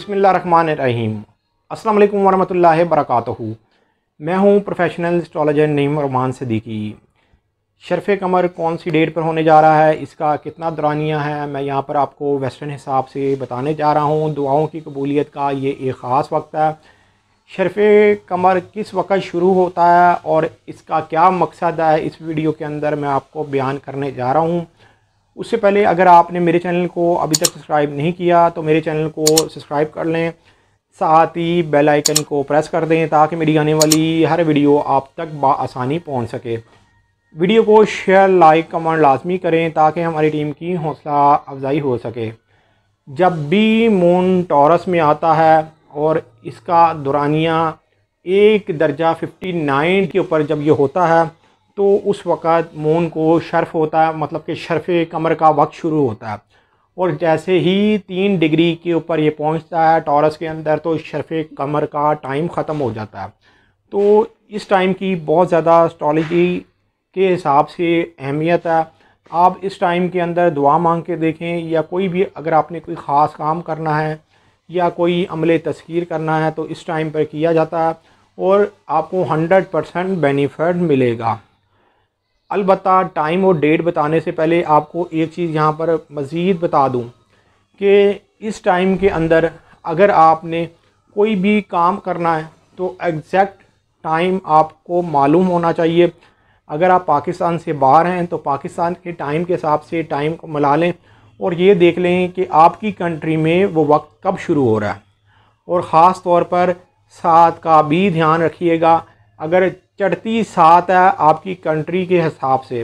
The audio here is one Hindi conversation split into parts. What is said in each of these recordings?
बिसमीम् असल वरहल वरक मैं हूं प्रोफेशनल एस्ट्रोलॉजर नईम रमान सदीकी शरफ़ कमर कौन सी डेट पर होने जा रहा है इसका कितना दौरानिया है मैं यहाँ पर आपको वेस्टर्न हिसाब से बताने जा रहा हूँ दुआओं की कबूलियत का ये एक ख़ास वक्त है शरफ़ कमर किस वक्त शुरू होता है और इसका क्या मकसद है इस वीडियो के अंदर मैं आपको बयान करने जा रहा हूँ उससे पहले अगर आपने मेरे चैनल को अभी तक सब्सक्राइब नहीं किया तो मेरे चैनल को सब्सक्राइब कर लें साथ ही बेल आइकन को प्रेस कर दें ताकि मेरी आने वाली हर वीडियो आप तक बसानी पहुंच सके वीडियो को शेयर लाइक कमेंट लाजमी करें ताकि हमारी टीम की हौसला अफजाई हो सके जब भी मून टॉरस में आता है और इसका दुरानिया एक दर्जा 59 के ऊपर जब ये होता है तो उस वक़्त मून को शर्फ होता है मतलब कि शर्फ कमर का वक्त शुरू होता है और जैसे ही तीन डिग्री के ऊपर ये पहुंचता है टॉरस के अंदर तो शर्फ कमर का टाइम ख़त्म हो जाता है तो इस टाइम की बहुत ज़्यादा स्ट्रॉलोजी के हिसाब से अहमियत है आप इस टाइम के अंदर दुआ मांग के देखें या कोई भी अगर आपने कोई ख़ास काम करना है या कोई अमल तस्खीर करना है तो इस टाइम पर किया जाता है और आपको हंड्रेड परसेंट बेनिफिट मिलेगा अलबत् टाइम और डेट बताने से पहले आपको एक चीज़ यहाँ पर मज़ीद बता दूँ कि इस टाइम के अंदर अगर आपने कोई भी काम करना है तो एग्जैक्ट टाइम आपको मालूम होना चाहिए अगर आप पाकिस्तान से बाहर हैं तो पाकिस्तान के टाइम के हिसाब से टाइम को मिला लें और ये देख लें कि आपकी कंट्री में वो वक्त कब शुरू हो रहा है और ख़ास तौर पर साथ का भी ध्यान रखिएगा अगर चढ़ती सात है आपकी कंट्री के हिसाब से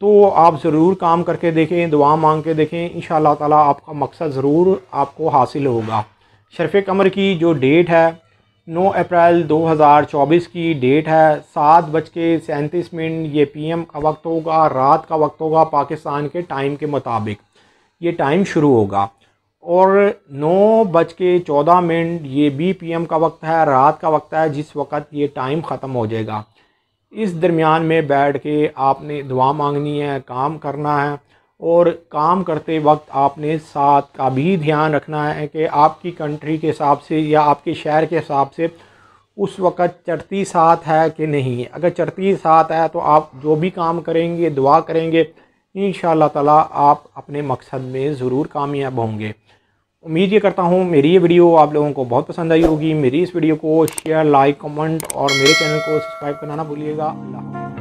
तो आप ज़रूर काम करके देखें दुआ मांग के देखें इन ताला आपका मकसद ज़रूर आपको हासिल होगा शरफ़ कमर की जो डेट है 9 अप्रैल 2024 की डेट है सात बज के सैंतीस मिनट ये पीएम का वक्त होगा रात का वक्त होगा पाकिस्तान के टाइम के मुताबिक ये टाइम शुरू होगा और नौ बज के चौदह मिनट ये बी पी एम का वक्त है रात का वक्त है जिस वक्त ये टाइम ख़त्म हो जाएगा इस दरमियान में बैठ के आपने दुआ मांगनी है काम करना है और काम करते वक्त आपने साथ का भी ध्यान रखना है कि आपकी कंट्री के हिसाब से या आपके शहर के हिसाब से उस वक़्त चढ़ती साथ है कि नहीं अगर चढ़ती साथ है तो आप जो भी काम करेंगे दुआ करेंगे इन ताला आप अपने मकसद में ज़रूर कामयाब होंगे उम्मीद ये करता हूँ मेरी ये वीडियो आप लोगों को बहुत पसंद आई होगी मेरी इस वीडियो को शेयर लाइक कमेंट और मेरे चैनल को सब्सक्राइब करना ना भूलिएगा अल्लाह